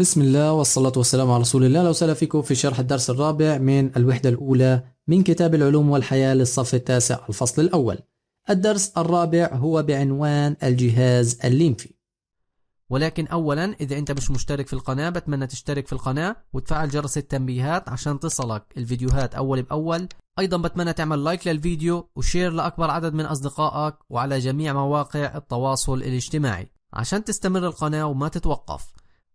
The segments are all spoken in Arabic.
بسم الله والصلاة والسلام على رسول الله لو وسهلا فيكم في شرح الدرس الرابع من الوحدة الأولى من كتاب العلوم والحياة للصف التاسع الفصل الأول الدرس الرابع هو بعنوان الجهاز الليمفي ولكن أولا إذا أنت مش مشترك في القناة بتمنى تشترك في القناة وتفعل جرس التنبيهات عشان تصلك الفيديوهات أول بأول أيضا بتمنى تعمل لايك للفيديو وشير لأكبر عدد من أصدقائك وعلى جميع مواقع التواصل الاجتماعي عشان تستمر القناة وما تتوقف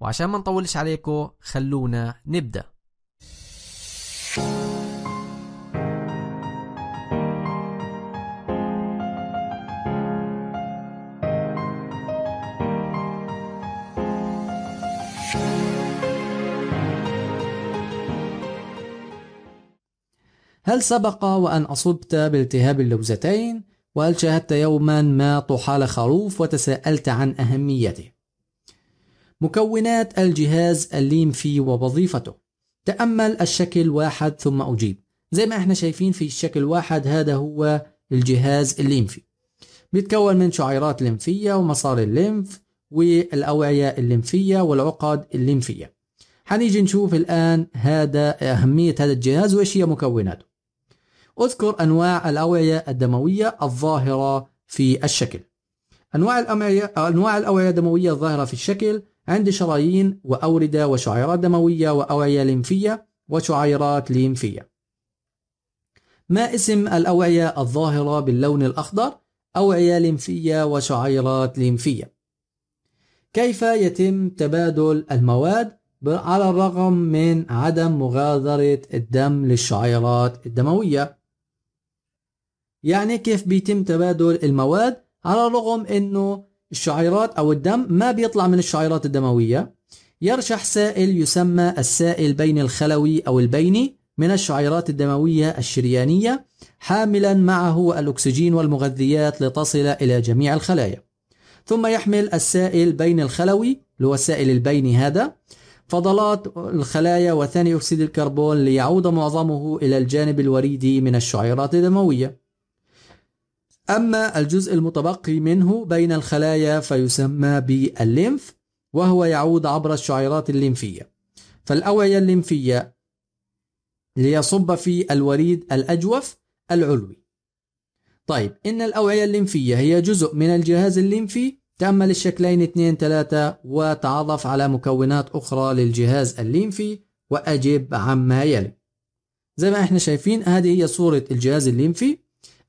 وعشان ما نطولش عليكم خلونا نبدأ هل سبق وأن أصبت بالتهاب اللوزتين؟ وهل شاهدت يوما ما طحال خروف وتساءلت عن أهميته؟ مكونات الجهاز الليمفي ووظيفته تأمل الشكل واحد ثم أجيب زي ما احنا شايفين في الشكل واحد هذا هو الجهاز الليمفي بيتكون من شعيرات ليمفية ومسار الليمف والأوعية الليمفية والعقد الليمفية هنيجي نشوف الآن هذا أهمية هذا الجهاز وإيش هي مكوناته أذكر أنواع الأوعية الدموية الظاهرة في الشكل أنواع الأوعية أنواع الأوعية الدموية الظاهرة في الشكل عندي شرايين وأوردة وشعيرات دموية وأوعية ليمفية وشعيرات ليمفية ما اسم الأوعية الظاهرة باللون الأخضر؟ أوعية ليمفية وشعيرات ليمفية كيف يتم تبادل المواد على الرغم من عدم مغادرة الدم للشعيرات الدموية يعني كيف بيتم تبادل المواد على الرغم انه الشعيرات أو الدم ما بيطلع من الشعيرات الدموية يرشح سائل يسمى السائل بين الخلوي أو البيني من الشعيرات الدموية الشريانية حاملا معه الأكسجين والمغذيات لتصل إلى جميع الخلايا ثم يحمل السائل بين الخلوي اللي هو السائل البيني هذا فضلات الخلايا وثاني أكسيد الكربون ليعود معظمه إلى الجانب الوريدي من الشعيرات الدموية أما الجزء المتبقي منه بين الخلايا فيسمى بالليمف وهو يعود عبر الشعيرات الليمفية فالأوعية الليمفية ليصب في الوريد الأجوف العلوي طيب إن الأوعية الليمفية هي جزء من الجهاز الليمفي تأمل الشكلين 2 3 وتعرف على مكونات أخرى للجهاز الليمفي وأجب عما يلي زي ما احنا شايفين هذه هي صورة الجهاز الليمفي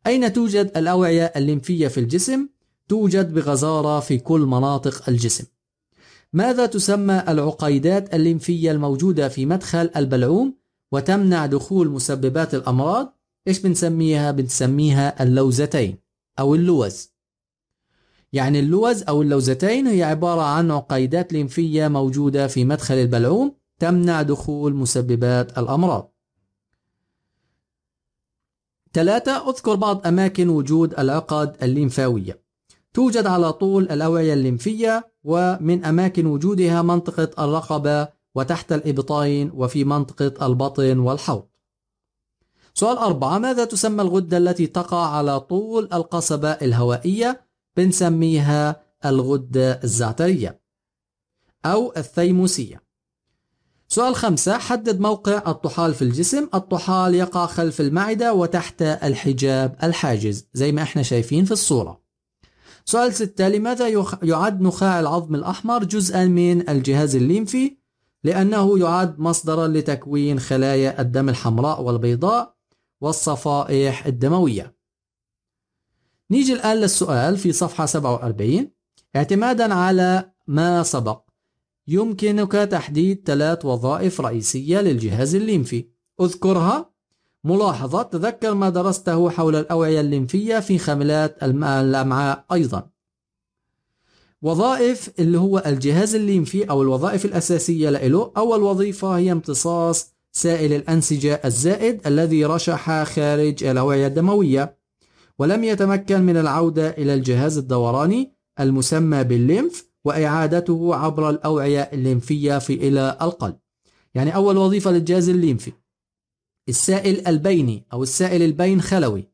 أين توجد الأوعية الليمفية في الجسم؟ توجد بغزارة في كل مناطق الجسم. ماذا تسمى العقيدات الليمفية الموجودة في مدخل البلعوم وتمنع دخول مسببات الأمراض؟ إيش بنسميها؟ بنسميها اللوزتين أو اللوز. يعني اللوز أو اللوزتين هي عبارة عن عقيدات ليمفية موجودة في مدخل البلعوم تمنع دخول مسببات الأمراض. ثلاثة اذكر بعض أماكن وجود العقد الليمفاوية توجد على طول الأوعية الليمفية ومن أماكن وجودها منطقة الرقبة وتحت الإبطين وفي منطقة البطن والحوض سؤال أربعة ماذا تسمى الغدة التي تقع على طول القصبة الهوائية بنسميها الغدة الزعترية أو الثيموسية سؤال خمسة حدد موقع الطحال في الجسم الطحال يقع خلف المعدة وتحت الحجاب الحاجز زي ما احنا شايفين في الصورة سؤال ستة لماذا يعد نخاع العظم الأحمر جزءا من الجهاز الليمفي لأنه يعد مصدرا لتكوين خلايا الدم الحمراء والبيضاء والصفائح الدموية نيجي الآن للسؤال في صفحة 47 اعتمادا على ما سبق يمكنك تحديد ثلاث وظائف رئيسية للجهاز الليمفي اذكرها ملاحظة تذكر ما درسته حول الأوعية الليمفية في خاملات الأمعاء أيضا وظائف اللي هو الجهاز الليمفي أو الوظائف الأساسية له أول وظيفة هي امتصاص سائل الأنسجة الزائد الذي رشح خارج الأوعية الدموية ولم يتمكن من العودة إلى الجهاز الدوراني المسمى بالليمف وإعادته عبر الأوعية الليمفية في إلى القلب يعني أول وظيفة للجهاز الليمفي السائل البيني أو السائل البين خلوي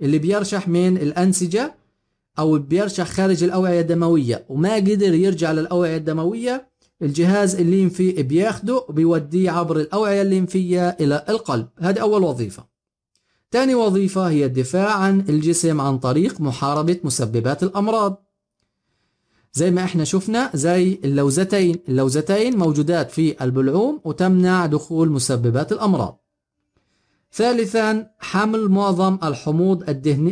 اللي بيرشح من الأنسجة أو بيرشح خارج الأوعية الدموية وما قدر يرجع للأوعية الدموية الجهاز الليمفي بياخده وبيوديه عبر الأوعية الليمفية إلى القلب هذه أول وظيفة تاني وظيفة هي الدفاع عن الجسم عن طريق محاربة مسببات الأمراض زي ما احنا شفنا زي اللوزتين اللوزتين موجودات في البلعوم وتمنع دخول مسببات الأمراض ثالثا حمل معظم الحموض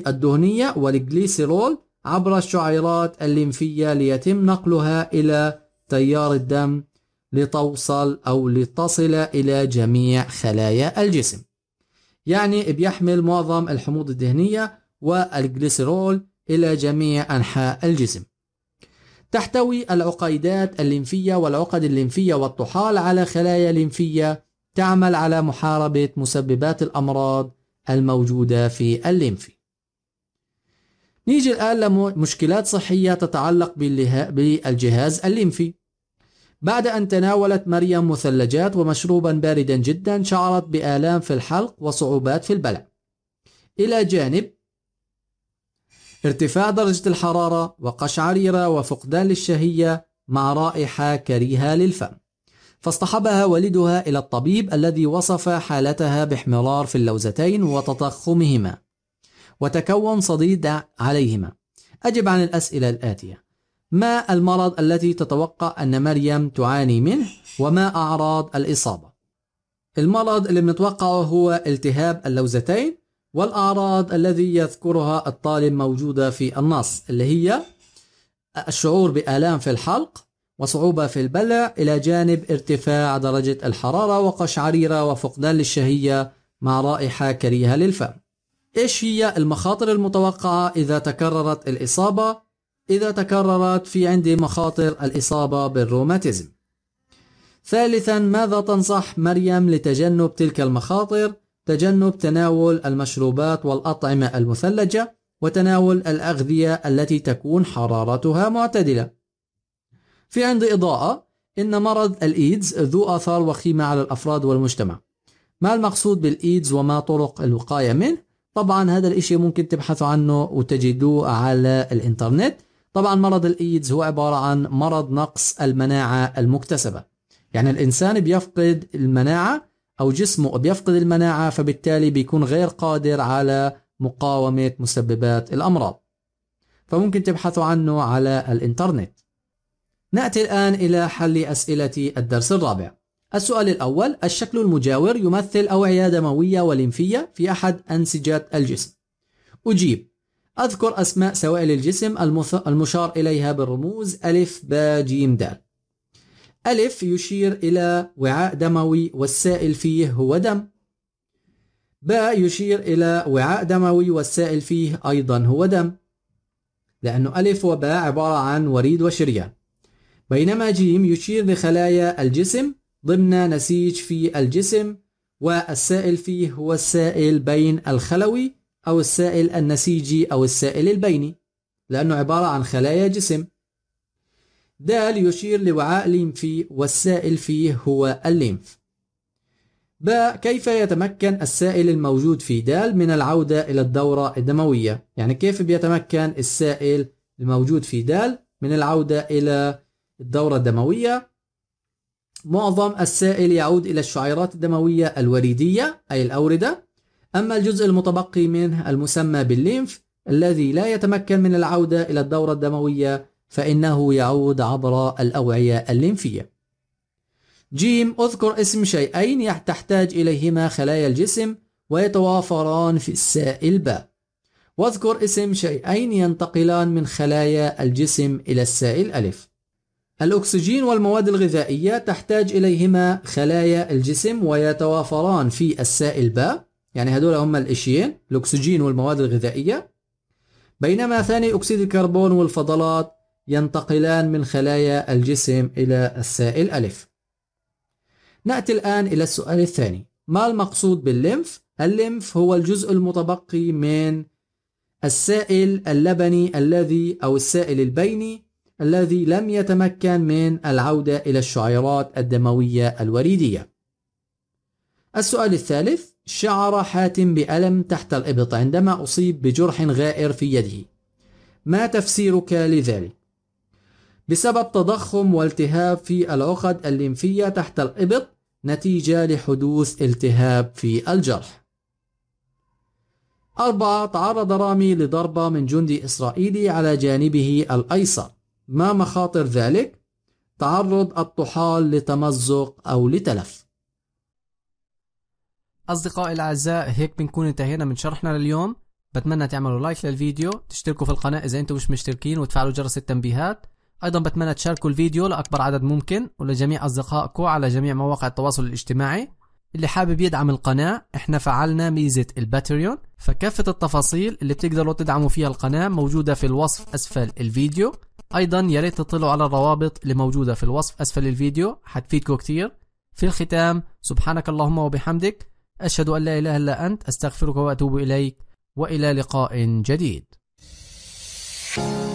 الدهنية والجليسيرول عبر الشعيرات الليمفية ليتم نقلها إلى تيار الدم لتوصل أو لتصل إلى جميع خلايا الجسم يعني بيحمل معظم الحموض الدهنية والجليسيرول إلى جميع أنحاء الجسم تحتوي العقيدات الليمفية والعقد الليمفية والطحال على خلايا ليمفية تعمل على محاربة مسببات الأمراض الموجودة في الليمفي نيجي الآن لمشكلات صحية تتعلق بالجهاز الليمفي بعد أن تناولت مريم مثلجات ومشروبا باردا جدا شعرت بآلام في الحلق وصعوبات في البلع إلى جانب ارتفاع درجة الحرارة وقشعريرة وفقدان للشهية مع رائحة كريهة للفم فاصطحبها والدها إلى الطبيب الذي وصف حالتها باحمرار في اللوزتين وتضخمهما وتكون صديد عليهما أجب عن الأسئلة الآتية ما المرض التي تتوقع أن مريم تعاني منه وما أعراض الإصابة المرض اللي بنتوقعه هو التهاب اللوزتين والأعراض الذي يذكرها الطالب موجودة في النص اللي هي الشعور بآلام في الحلق وصعوبة في البلع إلى جانب ارتفاع درجة الحرارة وقشعريرة وفقدان للشهية مع رائحة كريهة للفم إيش هي المخاطر المتوقعة إذا تكررت الإصابة؟ إذا تكررت في عندي مخاطر الإصابة بالروماتيزم ثالثا ماذا تنصح مريم لتجنب تلك المخاطر؟ تجنب تناول المشروبات والأطعمة المثلجة وتناول الأغذية التي تكون حرارتها معتدلة. في عند إضاءة إن مرض الإيدز ذو آثار وخيمة على الأفراد والمجتمع. ما المقصود بالإيدز وما طرق الوقاية منه؟ طبعا هذا الإشي ممكن تبحثوا عنه وتجدوه على الإنترنت. طبعا مرض الإيدز هو عبارة عن مرض نقص المناعة المكتسبة. يعني الإنسان بيفقد المناعة أو جسمه بيفقد المناعة فبالتالي بيكون غير قادر على مقاومة مسببات الأمراض فممكن تبحثوا عنه على الإنترنت نأتي الآن إلى حل أسئلة الدرس الرابع السؤال الأول الشكل المجاور يمثل أوعية دموية وليمفية في أحد أنسجة الجسم أجيب أذكر أسماء سوائل الجسم المشار إليها بالرموز ألف با جيم دال ألف يشير إلى وعاء دموي والسائل فيه هو دم باء يشير إلى وعاء دموي والسائل فيه أيضا هو دم لأن ألف وباء عبارة عن وريد وشريان بينما جيم يشير لخلايا الجسم ضمن نسيج في الجسم والسائل فيه هو السائل بين الخلوي أو السائل النسيجي أو السائل البيني لأنه عبارة عن خلايا جسم ده ليشير لوعاء ليمفي والسائل فيه هو الليمف ب كيف يتمكن السائل الموجود في د من العودة إلى الدورة الدموية يعني كيف بيتمكن السائل الموجود في د من العودة إلى الدورة الدموية معظم السائل يعود إلى الشعيرات الدموية الوريدية أي الأوردة أما الجزء المتبقي منه المسمى بالليمف الذي لا يتمكن من العودة إلى الدورة الدموية فإنه يعود عبر الأوعية الليمفية جيم اذكر اسم شيئين تحتاج إليهما خلايا الجسم ويتوافران في السائل باء واذكر اسم شيئين ينتقلان من خلايا الجسم إلى السائل ألف الأكسجين والمواد الغذائية تحتاج إليهما خلايا الجسم ويتوافران في السائل باء يعني هدول هم الإشيين الأكسجين والمواد الغذائية بينما ثاني أكسيد الكربون والفضلات ينتقلان من خلايا الجسم إلى السائل ألف نأتي الآن إلى السؤال الثاني ما المقصود بالليمف؟ الليمف هو الجزء المتبقي من السائل اللبني الذي أو السائل البيني الذي لم يتمكن من العودة إلى الشعيرات الدموية الوريدية السؤال الثالث شعر حاتم بألم تحت الإبط عندما أصيب بجرح غائر في يده ما تفسيرك لذلك؟ بسبب تضخم والتهاب في العقد الليمفية تحت الإبط نتيجة لحدوث التهاب في الجرح. أربعة تعرض رامي لضربة من جندي إسرائيلي على جانبه الأيسر. ما مخاطر ذلك؟ تعرض الطحال لتمزق أو لتلف. أصدقائي الأعزاء هيك بنكون انتهينا من شرحنا لليوم. بتمنى تعملوا لايك للفيديو، تشتركوا في القناة إذا أنتم مش مشتركين وتفعلوا جرس التنبيهات. أيضا بتمنى تشاركوا الفيديو لأكبر عدد ممكن ولجميع أصدقائكم على جميع مواقع التواصل الاجتماعي اللي حابب يدعم القناة احنا فعلنا ميزة الباتريون فكافة التفاصيل اللي بتقدروا تدعموا فيها القناة موجودة في الوصف أسفل الفيديو أيضا يا ريت تطلعوا على الروابط اللي موجودة في الوصف أسفل الفيديو حتفيدكم كتير في الختام سبحانك اللهم وبحمدك أشهد أن لا إله إلا أنت أستغفرك وأتوب إليك وإلى لقاء جديد Thank you.